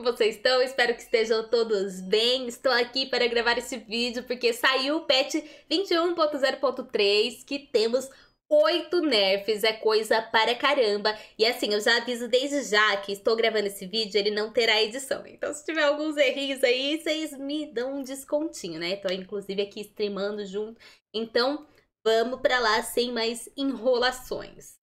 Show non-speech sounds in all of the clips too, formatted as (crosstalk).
que vocês estão? Espero que estejam todos bem. Estou aqui para gravar esse vídeo porque saiu o patch 21.0.3 que temos oito nerfs, é coisa para caramba. E assim, eu já aviso desde já que estou gravando esse vídeo, ele não terá edição. Então se tiver alguns errinhos aí, vocês me dão um descontinho, né? Estou inclusive aqui streamando junto. Então vamos para lá sem mais enrolações.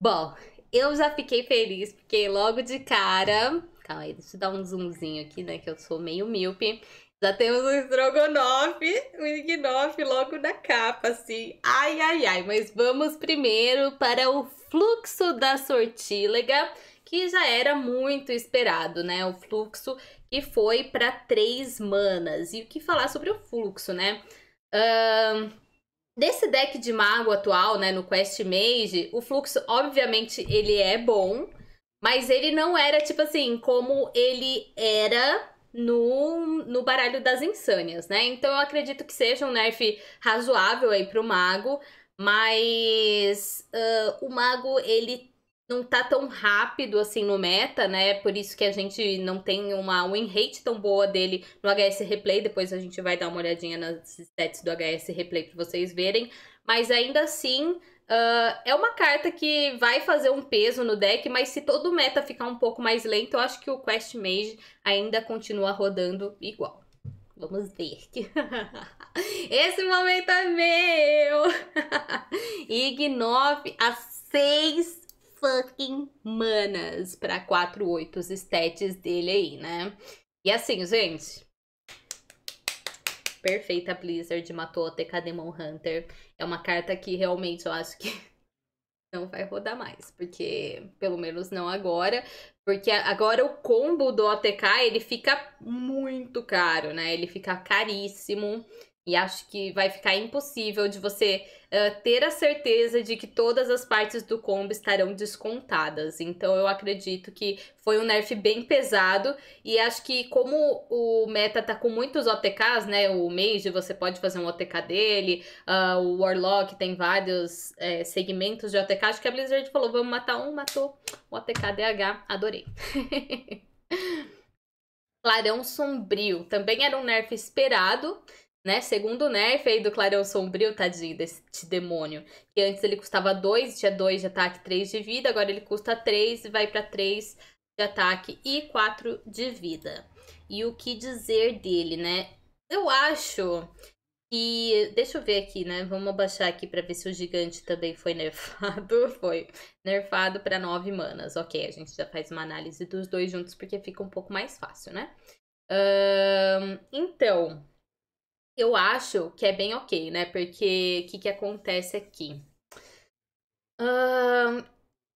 Bom, eu já fiquei feliz, porque logo de cara. Calma aí, deixa eu dar um zoomzinho aqui, né? Que eu sou meio míope. Já temos o Strogonoff, o Ignoff logo na capa, assim. Ai, ai, ai. Mas vamos primeiro para o fluxo da sortílega, que já era muito esperado, né? O fluxo que foi para três manas. E o que falar sobre o fluxo, né? Ahn. Desse deck de mago atual, né, no Quest Mage, o fluxo, obviamente, ele é bom, mas ele não era, tipo assim, como ele era no, no baralho das insânias, né? Então eu acredito que seja um nerf razoável aí pro mago, mas uh, o mago, ele não tá tão rápido assim no meta, né? Por isso que a gente não tem uma win rate tão boa dele no HS Replay. Depois a gente vai dar uma olhadinha nas stats do HS Replay para vocês verem. Mas ainda assim, uh, é uma carta que vai fazer um peso no deck, mas se todo meta ficar um pouco mais lento, eu acho que o Quest Mage ainda continua rodando igual. Vamos ver. (laughs) Esse momento é meu! (laughs) Ignove a 6 fucking manas pra 4-8 os estetes dele aí, né? E assim, gente, perfeita Blizzard, matou a TK Demon Hunter. É uma carta que realmente eu acho que (laughs) não vai rodar mais, porque pelo menos não agora, porque agora o combo do OTK, ele fica muito caro, né? Ele fica caríssimo. E acho que vai ficar impossível de você uh, ter a certeza de que todas as partes do combo estarão descontadas. Então eu acredito que foi um nerf bem pesado. E acho que como o meta tá com muitos OTKs, né? O Mage você pode fazer um OTK dele, uh, o Warlock tem vários é, segmentos de OTK. Acho que a Blizzard falou, vamos matar um, matou o OTK DH. Adorei. (laughs) Clarão Sombrio também era um nerf esperado né? Segundo Nerf aí do Clarão Sombrio, tadinho desse demônio. Que antes ele custava 2, tinha 2 de ataque, 3 de vida. Agora ele custa 3 e vai para 3 de ataque e 4 de vida. E o que dizer dele, né? Eu acho que... Deixa eu ver aqui, né? Vamos abaixar aqui para ver se o gigante também foi (laughs) nerfado. Foi nerfado para 9 manas. Ok, a gente já faz uma análise dos dois juntos porque fica um pouco mais fácil, né? então... Eu acho que é bem ok, né? Porque o que, que acontece aqui?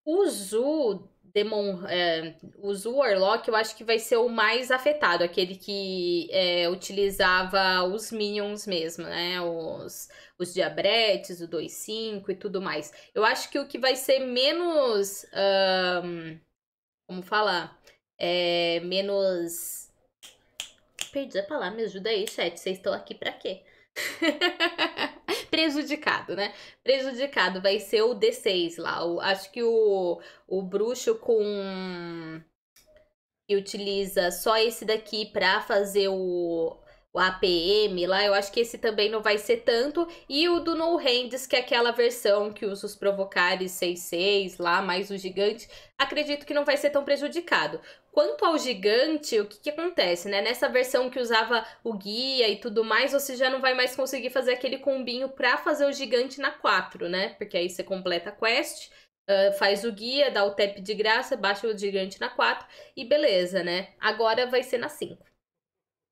o Zu Demon, é, o Zu Warlock, eu acho que vai ser o mais afetado, aquele que é, utilizava os minions mesmo, né? Os, os diabretes, o 2.5 e tudo mais. Eu acho que o que vai ser menos. Um, como falar? É, menos perdi a é palavra, me ajuda aí, chat. Vocês estão aqui para quê? (laughs) Prejudicado, né? Prejudicado vai ser o D6 lá. O, acho que o, o bruxo com. que utiliza só esse daqui pra fazer o, o APM lá, eu acho que esse também não vai ser tanto. E o do No Hands, que é aquela versão que usa os Provocares 6.6 lá, mais o Gigante, acredito que não vai ser tão prejudicado. Quanto ao gigante, o que, que acontece, né? Nessa versão que usava o guia e tudo mais, você já não vai mais conseguir fazer aquele combinho pra fazer o gigante na 4, né? Porque aí você completa a quest, Uh, faz o guia, dá o tap de graça, baixa o gigante na 4 e beleza, né? Agora vai ser na 5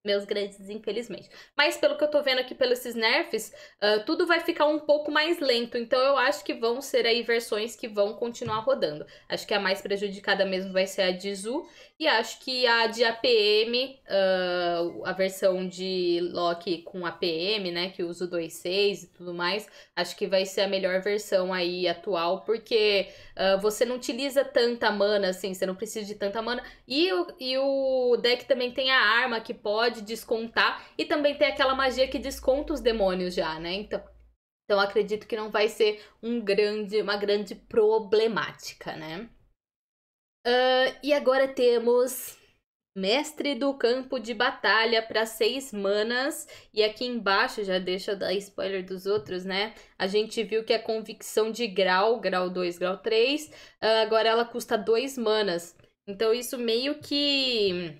meus grandes, infelizmente. Mas pelo que eu tô vendo aqui pelos esses nerfs, uh, ah, tudo vai ficar um pouco mais lento. Então eu acho que vão ser aí versões que vão continuar rodando. Acho que a mais prejudicada mesmo vai ser a de Zu. E acho que a de APM, uh, ah, a versão de Loki com APM, né? Que usa o 2.6 e tudo mais. Acho que vai ser a melhor versão aí atual. Porque uh, você não utiliza tanta mana, assim. Você não precisa de tanta mana. E, o, e o deck também tem a arma que pode pode descontar e também tem aquela magia que desconta os demônios já, né? Então, então acredito que não vai ser um grande, uma grande problemática, né? Uh, e agora temos Mestre do campo de batalha para seis manas. E aqui embaixo, já deixa da dar spoiler dos outros, né? A gente viu que a é convicção de grau, grau 2, grau 3, agora ela custa dois manas. Então isso meio que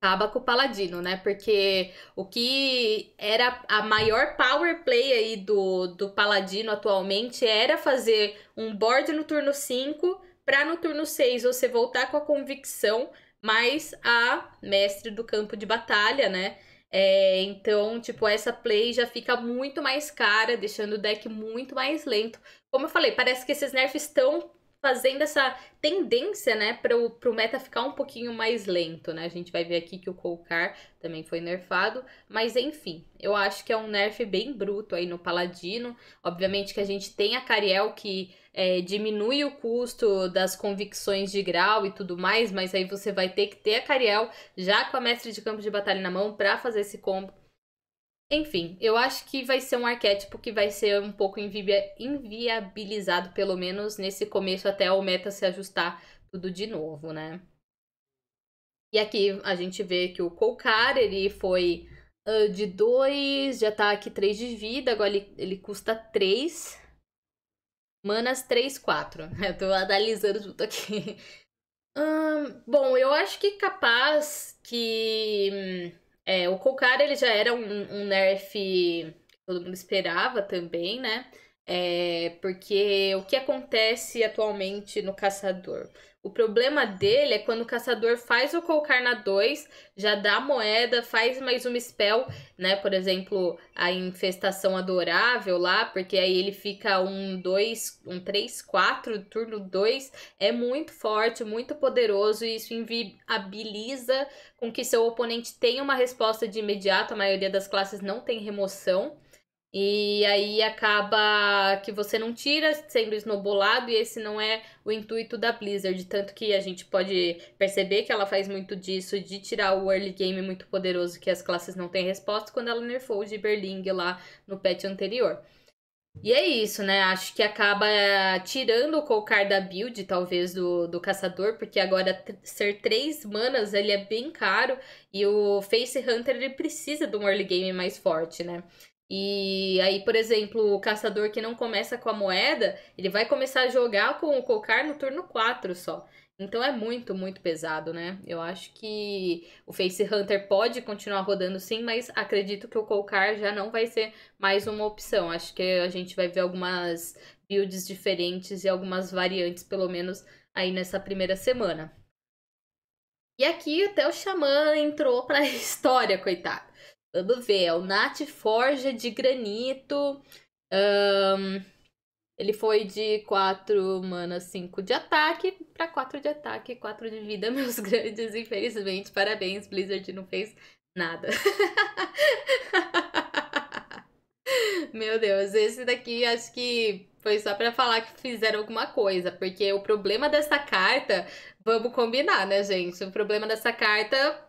acaba com o Paladino, né? Porque o que era a maior power play aí do, do Paladino atualmente era fazer um board no turno 5 para no turno 6 você voltar com a convicção mais a mestre do campo de batalha, né? É, então, tipo, essa play já fica muito mais cara, deixando o deck muito mais lento. Como eu falei, parece que esses nerfs estão fazendo essa tendência, né, para o meta ficar um pouquinho mais lento, né? A gente vai ver aqui que o Colcar também foi nerfado, mas enfim, eu acho que é um nerf bem bruto aí no Paladino. Obviamente que a gente tem a Cariel que é, diminui o custo das convicções de grau e tudo mais, mas aí você vai ter que ter a Cariel já com a mestre de campo de batalha na mão para fazer esse combo enfim, eu acho que vai ser um arquétipo que vai ser um pouco invi inviabilizado, pelo menos nesse começo, até o meta se ajustar tudo de novo, né? E aqui a gente vê que o colcar ele foi uh, de 2, de ataque 3 de vida, agora ele, ele custa 3. Manas 3, 4. (laughs) Eu tô analisando tudo aqui. bom, eu acho que capaz que hum, é, o Colcar ele já era um, um nerf que todo mundo esperava também, né? É, porque o que acontece atualmente no caçador? O problema dele é quando o caçador faz o colocar na 2, já dá moeda, faz mais uma spell, né? Por exemplo, a infestação adorável lá, porque aí ele fica um 2, um 3, 4, turno 2, é muito forte, muito poderoso e isso inviabiliza com que seu oponente tenha uma resposta de imediato, a maioria das classes não tem remoção. E aí acaba que você não tira sendo esnobolado, e esse não é o intuito da Blizzard. Tanto que a gente pode perceber que ela faz muito disso, de tirar o early game muito poderoso que as classes não têm resposta, quando ela nerfou o Berling lá no patch anterior. E é isso, né? Acho que acaba tirando o colcar da build, talvez, do, do caçador, porque agora ser três manas ele é bem caro e o Face Hunter ele precisa de um early game mais forte, né? E aí, por exemplo, o caçador que não começa com a moeda, ele vai começar a jogar com o cocar no turno 4 só. Então é muito, muito pesado, né? Eu acho que o Face Hunter pode continuar rodando sim, mas acredito que o Colcar já não vai ser mais uma opção. Acho que a gente vai ver algumas builds diferentes e algumas variantes, pelo menos aí nessa primeira semana. E aqui até o Xamã entrou para a (laughs) história, coitado. Vamos ver, é o Nat Forja de Granito. Um, ele foi de 4 mana, 5 de ataque para 4 de ataque, 4 de vida, (laughs) meus grandes, infelizmente. Parabéns, Blizzard não fez nada. (laughs) Meu Deus, esse daqui acho que foi só para falar que fizeram alguma coisa, porque o problema dessa carta, vamos combinar, né, gente? O problema dessa carta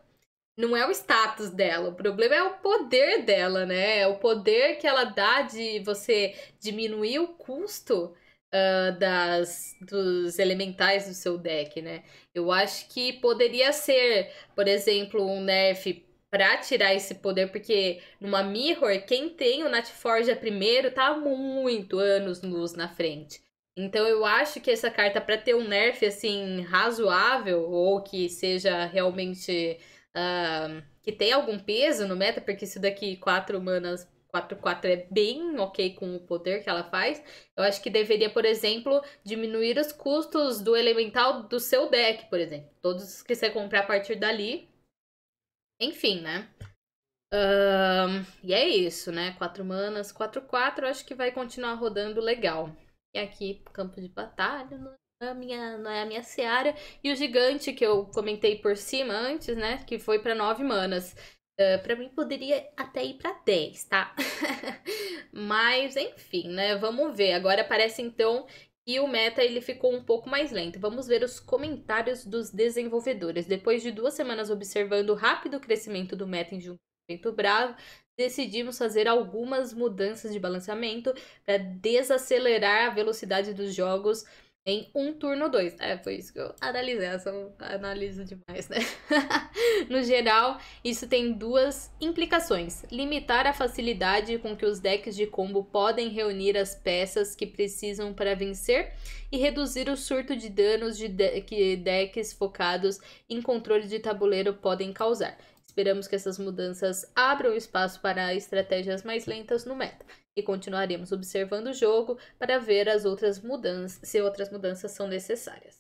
não é o status dela, o problema é o poder dela, né? É o poder que ela dá de você diminuir o custo uh, das, dos elementais do seu deck, né? Eu acho que poderia ser, por exemplo, um nerf para tirar esse poder, porque numa Mirror, quem tem o Natforja é primeiro tá muito anos-luz na frente. Então eu acho que essa carta, para ter um nerf assim razoável, ou que seja realmente uh, que tem algum peso no meta, porque isso daqui, quatro manas 4-4 é bem ok com o poder que ela faz. Eu acho que deveria, por exemplo, diminuir os custos do elemental do seu deck, por exemplo. Todos que você comprar a partir dali. Enfim, né? Um, e é isso, né? 4 manas, 4-4, acho que vai continuar rodando legal. E aqui, campo de batalha, não né? a minha, não é a minha seara. E o gigante que eu comentei por cima antes, né? Que foi para nove manas. Uh, ah, para mim poderia até ir para 10, tá? (laughs) Mas enfim, né? Vamos ver. Agora parece então e o meta ele ficou um pouco mais lento. Vamos ver os comentários dos desenvolvedores. Depois de duas semanas observando o rápido crescimento do meta em juntamento bravo, decidimos fazer algumas mudanças de balanceamento para desacelerar a velocidade dos jogos em um turno dois. É, foi isso que eu analisei, essa analisa analiso demais, né? (laughs) no geral, isso tem duas implicações: limitar a facilidade com que os decks de combo podem reunir as peças que precisam para vencer e reduzir o surto de danos de de que decks focados em controle de tabuleiro podem causar. Esperamos que essas mudanças abram espaço para estratégias mais lentas no meta e continuaremos observando o jogo para ver as outras mudanças, se outras mudanças são necessárias.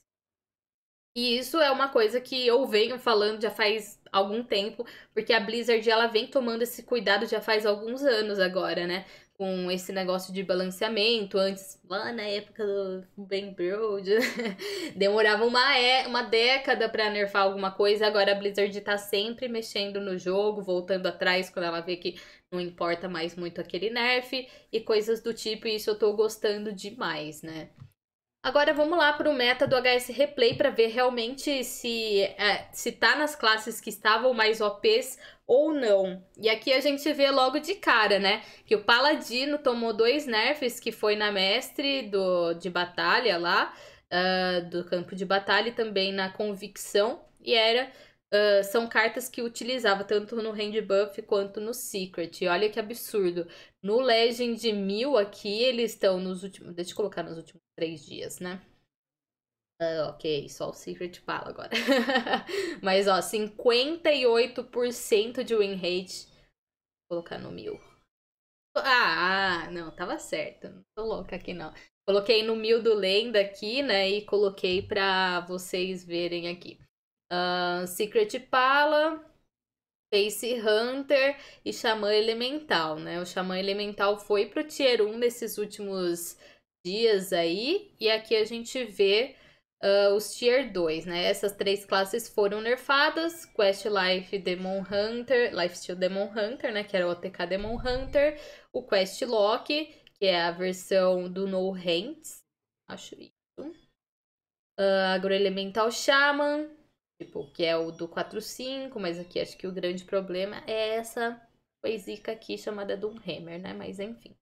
E isso é uma coisa que eu venho falando já faz algum tempo, porque a Blizzard ela vem tomando esse cuidado já faz alguns anos agora, né? Com esse negócio de balanceamento, antes, lá na época do Ben Broad, (laughs) demorava uma, é, uma década para nerfar alguma coisa, agora a Blizzard tá sempre mexendo no jogo, voltando atrás quando ela vê que não importa mais muito aquele nerf e coisas do tipo, e isso eu tô gostando demais, né? Agora vamos lá para o meta do HS Replay para ver realmente se, é, se tá nas classes que estavam mais OPs ou não. E aqui a gente vê logo de cara, né? Que o Paladino tomou dois nerfs, que foi na Mestre do, de Batalha lá, uh, do campo de batalha e também na Convicção, e era Uh, são cartas que utilizava tanto no Hand Buff quanto no Secret. E olha que absurdo. No Legend 1000 aqui, eles estão nos últimos... Deixa eu colocar nos últimos três dias, né? Uh, ok, só o Secret fala agora. (laughs) Mas, ó, 58% de win rate. Vou colocar no 1000. Ah, ah, não, tava certo. Não tô louca aqui, não. Coloquei no 1000 do Lenda aqui, né? E coloquei pra vocês verem aqui uh, Secret Pala, Face Hunter e Xamã Elemental, né? O Xamã Elemental foi pro Tier 1 nesses últimos dias aí, e aqui a gente vê uh, os Tier 2, né? Essas três classes foram nerfadas, Quest Life Demon Hunter, Lifesteal Demon Hunter, né? Que era o ATK Demon Hunter, o Quest Lock, que é a versão do No Hands, acho isso. Uh, Agroelemental Shaman, Tipo, que é o do 4-5, mas aqui acho que o grande problema é essa poesica aqui chamada Hammer, né? Mas enfim.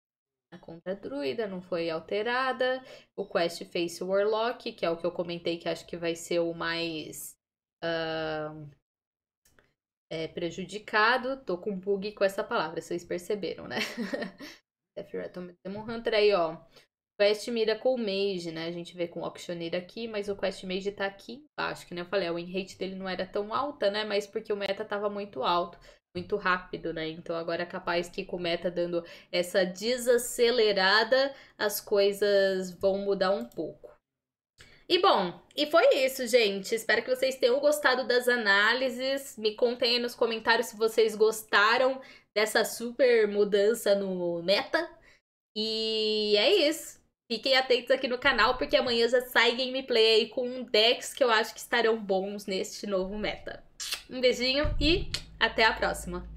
A conta é druida não foi alterada. O quest fez o Warlock, que é o que eu comentei que acho que vai ser o mais uh, é, prejudicado. Tô com bug com essa palavra, vocês perceberam, né? (laughs) Rattle Demon Hunter aí, ó. Quest mira com o Mage, né? A gente vê com o Auctioneer aqui, mas o Quest Mage tá aqui embaixo, que nem eu falei, a enrate dele não era tão alta, né? Mas porque o meta tava muito alto, muito rápido, né? Então agora é capaz que com o meta dando essa desacelerada, as coisas vão mudar um pouco. E bom, e foi isso, gente. Espero que vocês tenham gostado das análises. Me contem aí nos comentários se vocês gostaram dessa super mudança no meta. E é isso. Fiquem atentos aqui no canal, porque amanhã já sai gameplay aí com decks que eu acho que estarão bons neste novo meta. Um beijinho e até a próxima!